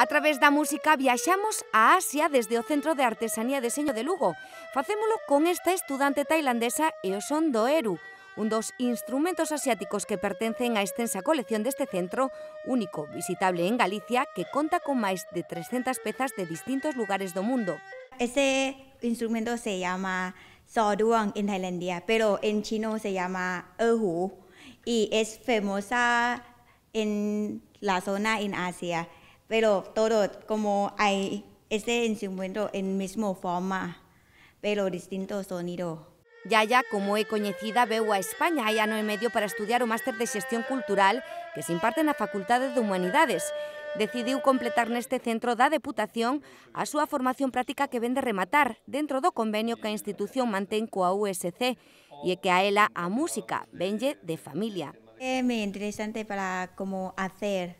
A través da música viaxamos a Asia desde o Centro de Artesanía e Deseño de Lugo. Facémolo con esta estudante tailandesa e o son do Eru, un dos instrumentos asiáticos que pertencen á extensa colección deste centro, único visitable en Galicia, que conta con máis de 300 pezas de distintos lugares do mundo. Ese instrumento se llama soduang en Tailandia, pero en chino se llama erhu y es famosa en la zona en Asia pero todo como hay este instrumento en mismo forma, pero distinto sonido. Yaya, como é coñecida, veu a España hai ano e medio para estudiar o Máster de Xestión Cultural que se imparte na Facultade de Humanidades. Decidiu completar neste centro da Deputación a súa formación práctica que vende rematar dentro do convenio que a institución mantén coa USC e que a ela a música venlle de familia. É moi interesante para como hacer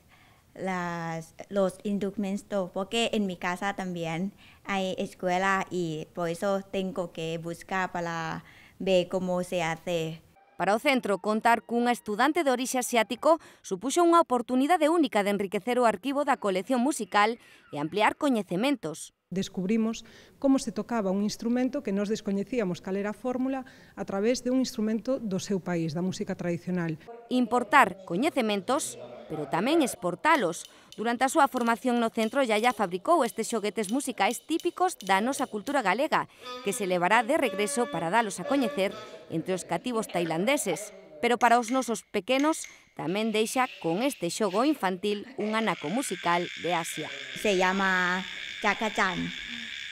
las, los indocumentos porque en mi casa también hay escuela y por eso tengo que buscar para ver cómo se hace. Para o centro, contar cunha estudante de orixe asiático supuxo unha oportunidade única de enriquecer o arquivo da colección musical e ampliar coñecementos. Descubrimos como se tocaba un instrumento que nos descoñecíamos cal era a fórmula a través de un instrumento do seu país, da música tradicional. Importar coñecementos pero tamén exportalos. Durante a súa formación no centro Yaya fabricou estes xoguetes musicais típicos da nosa cultura galega, que se levará de regreso para dalos a coñecer entre os cativos tailandeses. Pero para os nosos pequenos tamén deixa con este xogo infantil un anaco musical de Asia. Se llama Chakachan.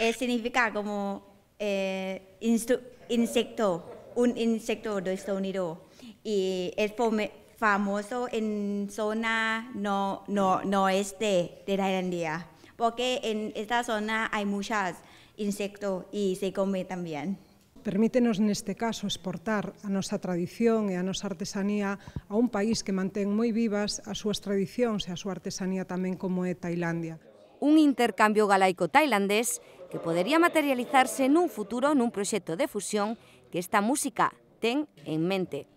Eh, significa como eh, insecto, un insecto do Estado Unido. E é famoso en zona no, no, noeste de Tailandia, porque en esta zona hay muchos insectos y se come también. Permítenos este caso exportar a nuestra tradición y a nuestra artesanía a un país que mantén muy vivas a sus tradiciones y a su artesanía también como es Tailandia. Un intercambio galaico-tailandés que podría materializarse en un futuro en un proyecto de fusión que esta música ten en mente.